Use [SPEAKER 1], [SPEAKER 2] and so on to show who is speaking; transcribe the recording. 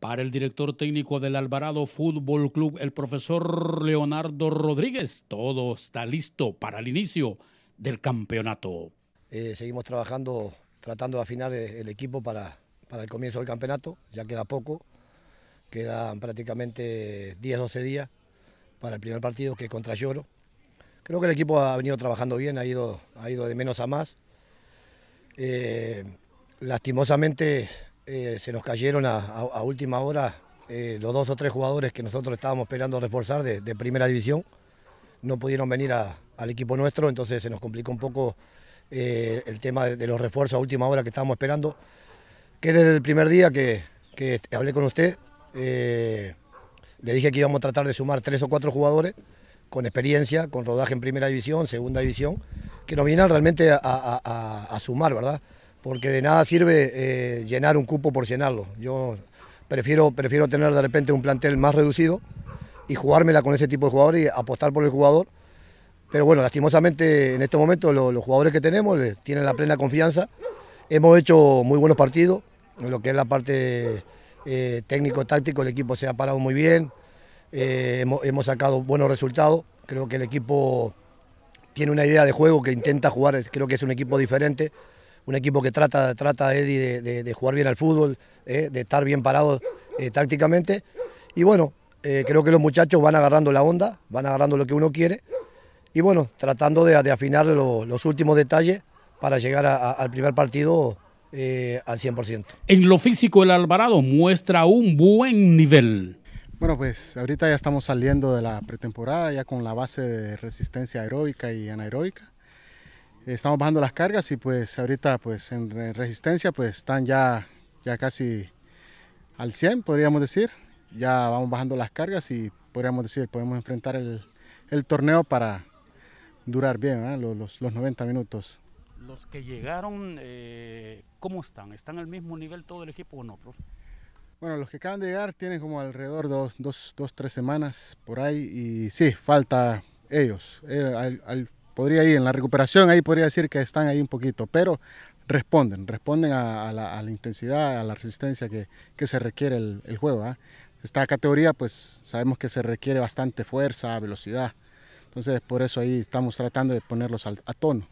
[SPEAKER 1] Para el director técnico del Alvarado Fútbol Club, el profesor Leonardo Rodríguez, todo está listo para el inicio del campeonato.
[SPEAKER 2] Eh, seguimos trabajando, tratando de afinar eh, el equipo para, para el comienzo del campeonato, ya queda poco, quedan prácticamente 10-12 días para el primer partido que es contra Lloro. Creo que el equipo ha venido trabajando bien, ha ido, ha ido de menos a más. Eh, lastimosamente eh, se nos cayeron a, última hora eh, los dos o tres jugadores que nosotros estábamos esperando reforzar de, primera división. No pudieron venir al equipo nuestro, entonces se nos complicó un poco eh, el tema de, los refuerzos a última hora que estábamos esperando. Que desde el primer día que, hablé con usted, le dije que íbamos a tratar de sumar tres o cuatro jugadores con experiencia, con rodaje en primera división, segunda división, que nos vinieran realmente a sumar, ¿verdad? porque de nada sirve eh, llenar un cupo por llenarlo. Yo prefiero, prefiero tener de repente un plantel más reducido y jugármela con ese tipo de jugadores y apostar por el jugador. Pero bueno, lastimosamente en este momento los jugadores que tenemos eh, tienen la plena confianza. Hemos hecho muy buenos partidos, en lo que es la parte eh, técnico-táctico, el equipo se ha parado muy bien, hemos sacado buenos resultados, creo que el equipo tiene una idea de juego que intenta jugar, creo que es un equipo diferente un equipo que trata, trata de, jugar bien al fútbol, eh, de estar bien parados eh, tácticamente. Y bueno, eh, creo que los muchachos van agarrando la onda, van agarrando lo que uno quiere. Y bueno, tratando de, afinar los últimos detalles para llegar al primer partido al 100%.
[SPEAKER 1] En lo físico, el Alvarado muestra un buen nivel.
[SPEAKER 3] Bueno, pues ahorita ya estamos saliendo de la pretemporada, ya con la base de resistencia aeróbica y anaeróbica estamos bajando las cargas y pues ahorita pues en, resistencia pues están ya, ya casi al 100 podríamos decir. Ya vamos bajando las cargas y podríamos decir podemos enfrentar el, torneo para durar bien los, 90 minutos.
[SPEAKER 1] Los que llegaron, eh, ¿cómo están? ¿Están al mismo nivel todo el equipo o no, profe?
[SPEAKER 3] Bueno, los que acaban de llegar tienen como alrededor de dos, tres semanas por ahí y sí, falta ellos. Eh, al, podría ir en la recuperación, ahí podría decir que están ahí un poquito, pero responden, responden a, la, intensidad, a la resistencia que, se requiere el, juego. ¿ah? Esta categoría pues sabemos que se requiere bastante fuerza, velocidad, entonces por eso ahí estamos tratando de ponerlos a tono.